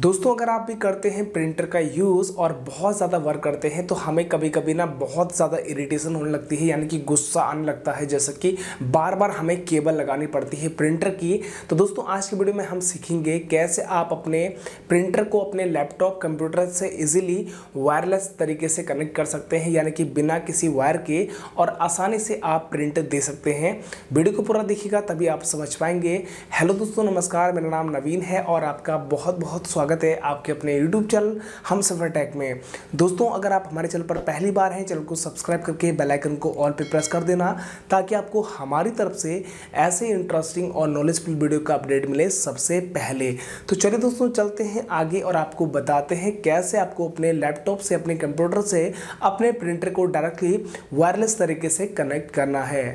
दोस्तों अगर आप भी करते हैं प्रिंटर का यूज़ और बहुत ज़्यादा वर्क करते हैं तो हमें कभी कभी ना बहुत ज़्यादा इरिटेशन होने लगती है यानी कि गुस्सा आने लगता है जैसे कि बार बार हमें केबल लगानी पड़ती है प्रिंटर की तो दोस्तों आज की वीडियो में हम सीखेंगे कैसे आप अपने प्रिंटर को अपने लैपटॉप कंप्यूटर से ईजिली वायरलेस तरीके से कनेक्ट कर सकते हैं यानी कि बिना किसी वायर के और आसानी से आप प्रिंट दे सकते हैं वीडियो को पूरा देखिएगा तभी आप समझ पाएंगे हेलो दोस्तों नमस्कार मेरा नाम नवीन है और आपका बहुत बहुत स्वागत स्वागत है आपके अपने यूट्यूब चैनल हम सफ़र टैक में दोस्तों अगर आप हमारे चैनल पर पहली बार हैं चैनल को सब्सक्राइब करके बेल आइकन को ऑल पे प्रेस कर देना ताकि आपको हमारी तरफ से ऐसे इंटरेस्टिंग और नॉलेजफुल वीडियो का अपडेट मिले सबसे पहले तो चलिए दोस्तों चलते हैं आगे और आपको बताते हैं कैसे आपको अपने लैपटॉप से अपने कंप्यूटर से अपने प्रिंटर को डायरेक्टली वायरलेस तरीके से कनेक्ट करना है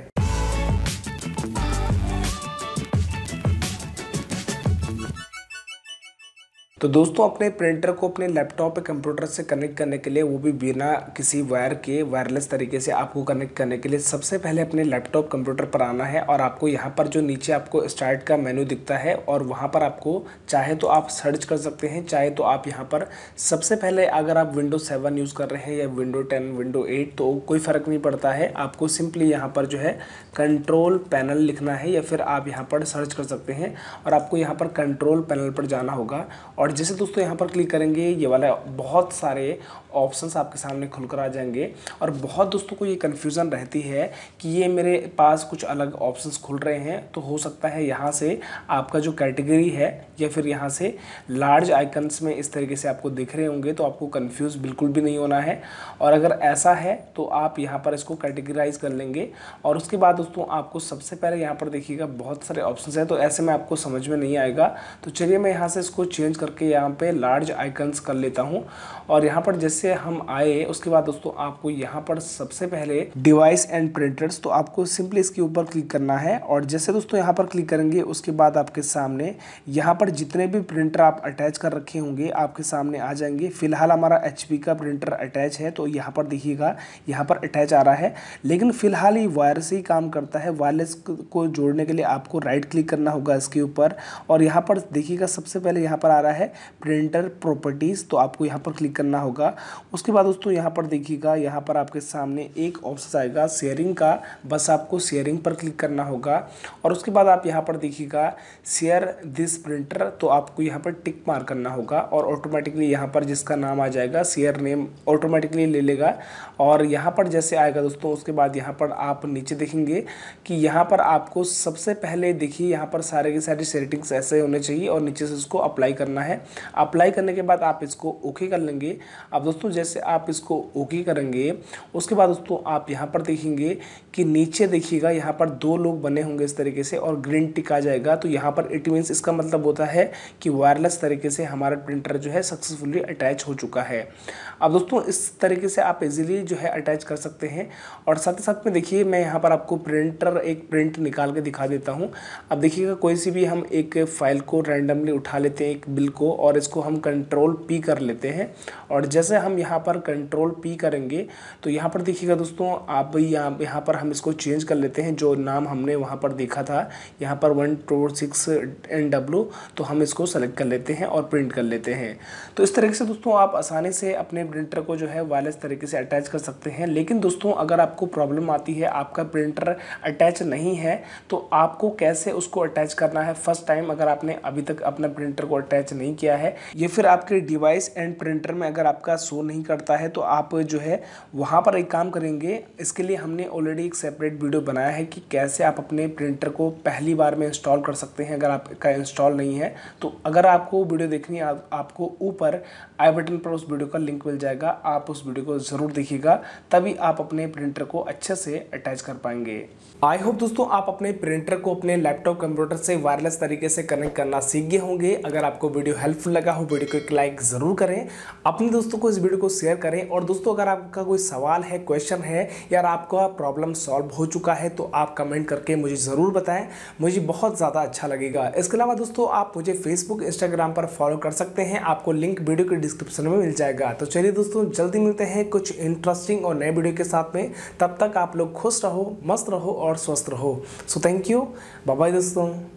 तो दोस्तों अपने प्रिंटर को अपने लैपटॉप या कंप्यूटर से कनेक्ट करने के लिए वो भी बिना किसी वायर के वायरलेस तरीके से आपको कनेक्ट करने के लिए सबसे पहले अपने लैपटॉप कंप्यूटर पर आना है और आपको यहाँ पर जो नीचे आपको स्टार्ट का मेन्यू दिखता है और वहाँ पर आपको चाहे तो आप सर्च कर सकते हैं चाहे तो आप यहाँ पर सबसे पहले अगर आप विंडो सेवन यूज़ कर रहे हैं या विंडो टेन विंडो एट तो कोई फ़र्क नहीं पड़ता है आपको सिंपली यहाँ पर जो है कंट्रोल पैनल लिखना है या फिर आप यहाँ पर सर्च कर सकते हैं और आपको यहाँ पर कंट्रोल पैनल पर जाना होगा और और जैसे दोस्तों यहाँ पर क्लिक करेंगे ये वाला बहुत सारे ऑप्शंस आपके सामने खुलकर आ जाएंगे और बहुत दोस्तों को ये कन्फ्यूज़न रहती है कि ये मेरे पास कुछ अलग ऑप्शंस खुल रहे हैं तो हो सकता है यहाँ से आपका जो कैटेगरी है या फिर यहाँ से लार्ज आइकन्स में इस तरीके से आपको दिख रहे होंगे तो आपको कन्फ्यूज़ बिल्कुल भी नहीं होना है और अगर ऐसा है तो आप यहाँ पर इसको कैटेगराइज कर लेंगे और उसके बाद दोस्तों आपको सबसे पहले यहाँ पर देखिएगा बहुत सारे ऑप्शन हैं तो ऐसे में आपको समझ में नहीं आएगा तो चलिए मैं यहाँ से इसको चेंज कर करके यहाँ पे लार्ज आइकन्स कर लेता हूँ और यहाँ पर जैसे हम आए उसके बाद दोस्तों आपको यहाँ पर सबसे पहले डिवाइस एंड प्रिंटर्स तो आपको सिंपली इसके ऊपर क्लिक करना है और जैसे दोस्तों यहाँ पर क्लिक करेंगे उसके बाद आपके सामने यहाँ पर जितने भी प्रिंटर आप अटैच कर रखे होंगे आपके सामने आ जाएंगे फिलहाल हमारा एच का प्रिंटर अटैच है तो यहाँ पर देखिएगा यहाँ पर अटैच आ रहा है लेकिन फिलहाल ये वायर से ही काम करता है वायरलेस को जोड़ने के लिए आपको राइट क्लिक करना होगा इसके ऊपर और यहाँ पर देखिएगा सबसे पहले यहाँ पर आ रहा है है प्रिंटर प्रॉपर्टीज़ तो आपको यहाँ पर क्लिक करना होगा उसके बाद दोस्तों यहाँ पर देखिएगा यहाँ पर आपके सामने एक ऑप्शन आएगा शेयरिंग का बस आपको शेयरिंग पर क्लिक करना होगा और उसके बाद आप यहाँ पर देखिएगा शेयर दिस प्रिंटर तो आपको यहाँ पर टिक मार करना होगा और ऑटोमेटिकली यहाँ पर जिसका नाम आ जाएगा शेयर नेम ऑटोमेटिकली ले लेगा और यहाँ पर जैसे आएगा दोस्तों उसके बाद यहाँ पर आप नीचे देखेंगे कि यहाँ पर आपको सबसे पहले देखिए यहाँ पर सारे के सारे सेटिंग्स ऐसे होने चाहिए और नीचे से उसको अप्लाई करना है है अप्लाई करने के बाद आप इसको ओके कर लेंगे अब दोस्तों जैसे आप इसको ओके करेंगे उसके बाद दोस्तों आप यहाँ पर देखेंगे कि नीचे देखिएगा यहाँ पर दो लोग बने होंगे इस तरीके से और ग्रीन टिक आ जाएगा तो यहाँ पर इट मीन्स इसका मतलब होता है कि वायरलेस तरीके से हमारा प्रिंटर जो है सक्सेसफुली अटैच हो चुका है अब दोस्तों इस तरीके से आप इजीली जो है अटैच कर सकते हैं और साथ ही साथ में देखिए मैं यहाँ पर आपको प्रिंटर एक प्रिंट निकाल के दिखा देता हूँ अब देखिएगा कोई सी भी हम एक फ़ाइल को रैंडमली उठा लेते हैं एक बिल को को और इसको हम कंट्रोल पी कर लेते हैं और जैसे हम यहाँ पर कंट्रोल पी करेंगे तो यहाँ पर देखिएगा दोस्तों आप यहाँ यहाँ पर हम इसको चेंज कर लेते हैं जो नाम हमने वहाँ पर देखा था यहाँ पर one two six N W तो हम इसको सेलेक्ट कर लेते हैं और प्रिंट कर लेते हैं तो इस तरीके से दोस्तों आप आसानी से अपने प्रिंटर को जो है वायरलेस तरीके से अटैच कर सकते हैं लेकिन दोस्तों अगर आपको प्रॉब्लम आती है आपका प्रिंटर अटैच नहीं है तो आपको कैसे उसको अटैच करना है फर्स्ट टाइम अगर आपने अभी तक अपना प्रिंटर को अटैच नहीं नहीं किया है या फिर आपके डिवाइस एंड प्रिंटर में अगर आपका शो नहीं करता है तो आप जो है वहाँ पर एक काम करेंगे इसके लिए हमने ऑलरेडी एक सेपरेट वीडियो बनाया है कि कैसे आप अपने प्रिंटर को पहली बार में इंस्टॉल कर सकते हैं अगर आपका इंस्टॉल नहीं है तो अगर आपको वीडियो देखनी है आपको ऊपर आई बटन पर उस वीडियो का लिंक मिल जाएगा आप उस वीडियो को ज़रूर देखिएगा तभी आप अपने प्रिंटर को अच्छे से अटैच कर पाएंगे आई होप दोस्तों आप अपने प्रिंटर को अपने लैपटॉप कंप्यूटर से वायरलेस तरीके से कनेक्ट करना सीख गए होंगे अगर आपको वीडियो हेल्पफुल लगा हो वीडियो को एक लाइक ज़रूर करें अपने दोस्तों को इस वीडियो को शेयर करें और दोस्तों अगर आपका कोई सवाल है क्वेश्चन है या आपका प्रॉब्लम सॉल्व हो चुका है तो आप कमेंट करके मुझे ज़रूर बताएं मुझे बहुत ज़्यादा अच्छा लगेगा इसके अलावा दोस्तों आप मुझे फेसबुक इंस्टाग्राम पर फॉलो कर सकते हैं आपको लिंक वीडियो के डिस्क्रिप्शन में मिल जाएगा तो चलिए दोस्तों जल्दी मिलते हैं कुछ इंटरेस्टिंग और नए वीडियो के साथ में तब तक आप लोग खुश रहो मस्त रहो और स्वस्थ रहो सो थैंक यू बाय दोस्तों